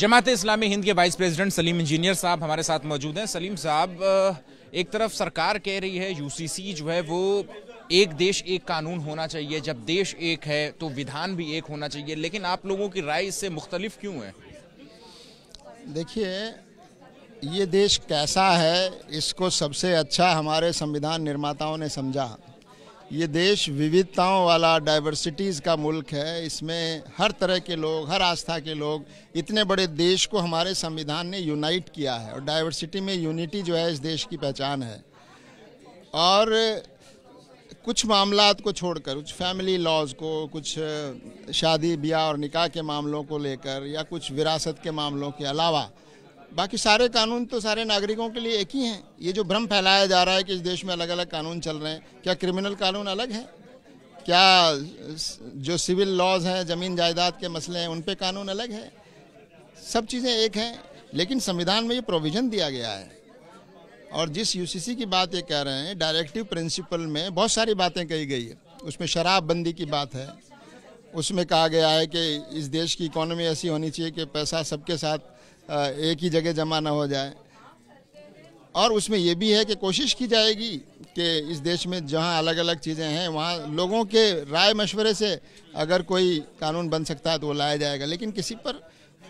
जमात इस्लामी हिंद के vice president Salim engineer साहब हमारे साथ मौजूद हैं सलीम साहब एक तरफ सरकार कह रही है यूसीसी जो है वो एक देश एक कानून होना चाहिए जब देश एक है तो विधान भी एक होना चाहिए लेकिन आप लोगों की राय इससे मुख्तलिफ क्यों है देखिए ये देश कैसा है इसको सबसे अच्छा हमारे संविधान निर्माताओं ने समझा ये देश विविधताओं वाला डाइवर्सिटीज़ का मुल्क है इसमें हर तरह के लोग हर आस्था के लोग इतने बड़े देश को हमारे संविधान ने यूनाइट किया है और डाइवर्सिटी में यूनिटी जो है इस देश की पहचान है और कुछ मामला को छोड़कर कुछ फैमिली लॉज को कुछ शादी ब्याह और निकाह के मामलों को लेकर या कुछ विरासत के मामलों के अलावा बाकी सारे कानून तो सारे नागरिकों के लिए एक ही हैं ये जो भ्रम फैलाया जा रहा है कि इस देश में अलग अलग कानून चल रहे हैं क्या क्रिमिनल कानून अलग है क्या जो सिविल लॉज हैं ज़मीन जायदाद के मसले हैं उन पर कानून अलग है सब चीज़ें एक हैं लेकिन संविधान में ये प्रोविज़न दिया गया है और जिस यूसीसी की बात ये कह रहे हैं डायरेक्टिव प्रिंसिपल में बहुत सारी बातें कही गई है उसमें शराबबंदी की बात है उसमें कहा गया है कि इस देश की इकोनॉमी ऐसी होनी चाहिए कि पैसा सबके साथ एक ही जगह जमा ना हो जाए और उसमें यह भी है कि कोशिश की जाएगी कि इस देश में जहाँ अलग अलग चीज़ें हैं वहाँ लोगों के राय मशवरे से अगर कोई कानून बन सकता है तो वो लाया जाएगा लेकिन किसी पर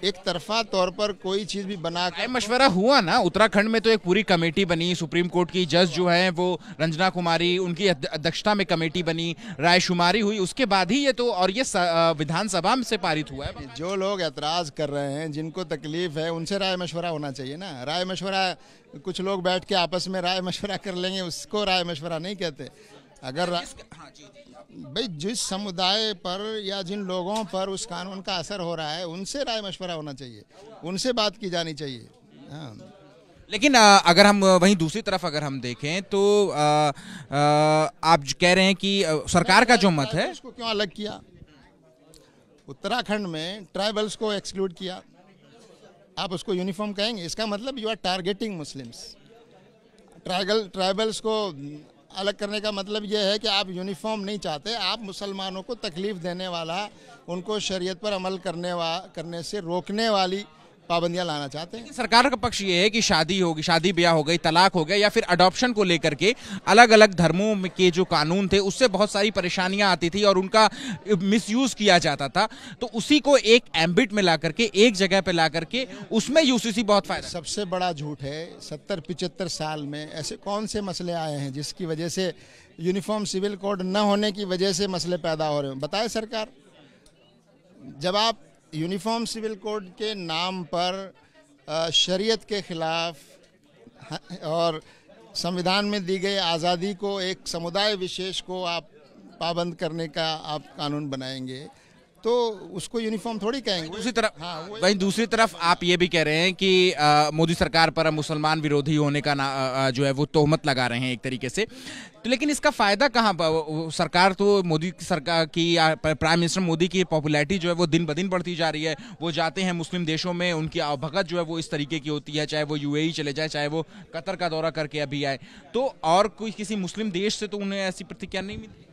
एक तरफा तौर पर कोई चीज भी बना कर मशवरा हुआ ना उत्तराखंड में तो एक पूरी कमेटी बनी सुप्रीम कोर्ट की जज जो है वो रंजना कुमारी उनकी अध्यक्षता में कमेटी बनी रायशुमारी हुई उसके बाद ही ये तो और ये विधानसभा से पारित हुआ है जो लोग एतराज कर रहे हैं जिनको तकलीफ है उनसे राय मशवरा होना चाहिए ना राय मशवरा कुछ लोग बैठ के आपस में राय मशवरा कर लेंगे उसको राय मशवरा नहीं कहते अगर हाँ भाई जिस समुदाय पर या जिन लोगों पर उस कानून का असर हो रहा है उनसे राय मशवरा होना चाहिए उनसे बात की जानी चाहिए हाँ लेकिन अगर हम वहीं दूसरी तरफ अगर हम देखें तो आ, आ, आप कह रहे हैं कि सरकार का जो मत है उसको क्यों अलग किया उत्तराखंड में ट्राइबल्स को एक्सक्लूड किया आप उसको यूनिफॉर्म कहेंगे इसका मतलब you are targeting Muslims tribal tribals को अलग करने का मतलब यह है कि आप यूनिफॉर्म नहीं चाहते आप मुसलमानों को तकलीफ़ देने वाला उनको शरीयत पर अमल करने वा करने से रोकने वाली पाबंदियां लाना चाहते हैं सरकार का पक्ष ये है कि शादी होगी शादी ब्याह हो गई तलाक हो गया या फिर अडॉप्शन को लेकर के अलग अलग धर्मों के जो कानून थे उससे बहुत सारी परेशानियां आती थी और उनका मिसयूज किया जाता था तो उसी को एक एम्बिट में ला करके एक जगह पे ला करके उसमें यूसीसी बहुत फायदा सबसे बड़ा झूठ है सत्तर पिचहत्तर साल में ऐसे कौन से मसले आए हैं जिसकी वजह से यूनिफॉर्म सिविल कोड न होने की वजह से मसले पैदा हो रहे हैं बताए सरकार जब आप यूनिफॉर्म सिविल कोड के नाम पर शरीयत के ख़िलाफ़ और संविधान में दी गई आज़ादी को एक समुदाय विशेष को आप पाबंद करने का आप कानून बनाएंगे तो उसको यूनिफॉर्म थोड़ी कहेंगे दूसरी तरफ हाँ वहीं दूसरी तरफ आप ये भी कह रहे हैं कि मोदी सरकार पर मुसलमान विरोधी होने का ना आ, जो है वो तोहमत लगा रहे हैं एक तरीके से तो लेकिन इसका फायदा कहाँ सरकार तो मोदी की सरकार की प्राइम मिनिस्टर मोदी की पॉपुलैरिटी जो है वो दिन ब दिन बढ़ती जा रही है वो जाते हैं मुस्लिम देशों में उनकी आवभगत जो है वो इस तरीके की होती है चाहे वो यू e चले जाए चाहे वो कतर का दौरा करके अभी आए तो और कोई किसी मुस्लिम देश से तो उन्हें ऐसी प्रतिक्रिया नहीं मिलती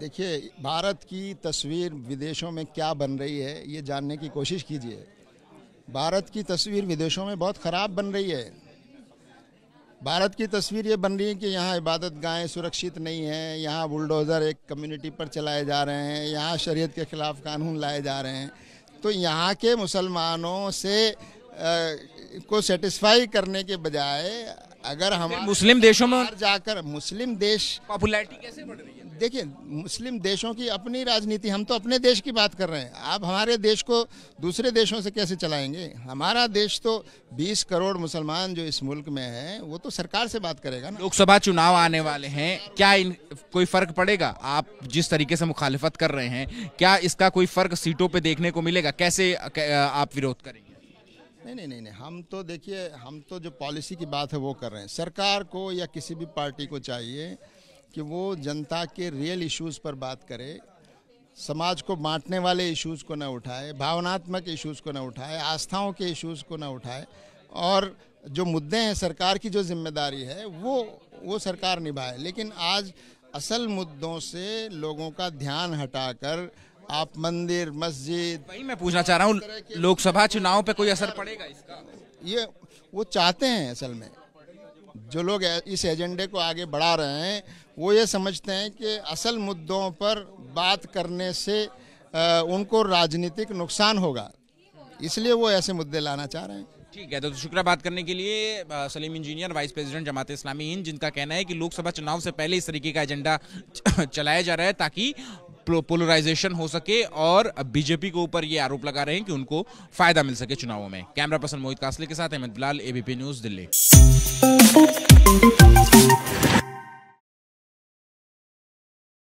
देखिए भारत की तस्वीर विदेशों में क्या बन रही है ये जानने की कोशिश कीजिए भारत की तस्वीर विदेशों में बहुत ख़राब बन रही है भारत की तस्वीर ये बन रही है कि यहाँ इबादत गाहें सुरक्षित नहीं हैं यहाँ बुलडोज़र एक कम्युनिटी पर चलाए जा रहे हैं यहाँ शरीयत के ख़िलाफ़ कानून लाए जा रहे हैं तो यहाँ के मुसलमानों से आ, को सेटिस्फाई करने के बजाय अगर हम मुस्लिम देशों में जाकर मुस्लिम देश पॉपुलैरिटी कैसे बढ़ रही है देखिए मुस्लिम देशों की अपनी राजनीति हम तो अपने देश की बात कर रहे हैं आप हमारे देश को दूसरे देशों से कैसे चलाएंगे हमारा देश तो 20 करोड़ मुसलमान जो इस मुल्क में है वो तो सरकार से बात करेगा ना लोकसभा चुनाव आने वाले हैं क्या इन कोई फर्क पड़ेगा आप जिस तरीके से मुखालिफत कर रहे हैं क्या इसका कोई फर्क सीटों पर देखने को मिलेगा कैसे आप विरोध करेंगे नहीं नहीं नहीं नहीं हम तो देखिए हम तो जो पॉलिसी की बात है वो कर रहे हैं सरकार को या किसी भी पार्टी को चाहिए कि वो जनता के रियल इश्यूज पर बात करे समाज को बांटने वाले इश्यूज को ना उठाए भावनात्मक इश्यूज को ना उठाए आस्थाओं के इश्यूज को ना उठाए और जो मुद्दे हैं सरकार की जो जिम्मेदारी है वो वो सरकार निभाए लेकिन आज असल मुद्दों से लोगों का ध्यान हटाकर आप मंदिर मस्जिद वही मैं पूछना चाह रहा हूँ लोकसभा चुनाव पे कोई असर पड़ेगा इसका ये वो चाहते हैं असल में जो लोग इस एजेंडे को आगे बढ़ा रहे हैं वो ये समझते हैं कि असल मुद्दों पर बात करने से उनको राजनीतिक नुकसान होगा इसलिए वो ऐसे मुद्दे लाना चाह रहे हैं ठीक है तो शुक्रिया बात करने के लिए Salim engineer vice president Jamaat Islami Hind जिनका कहना है कि लोकसभा चुनाव से पहले इस तरीके का एजेंडा चलाया जा रहा है ताकि पोलराइजेशन हो सके और बीजेपी के ऊपर ये आरोप लगा रहे हैं कि उनको फायदा मिल सके चुनावों में कैमरा पर्सन मोहित कासले के साथ अहमद बिलाल एबीपी न्यूज दिल्ली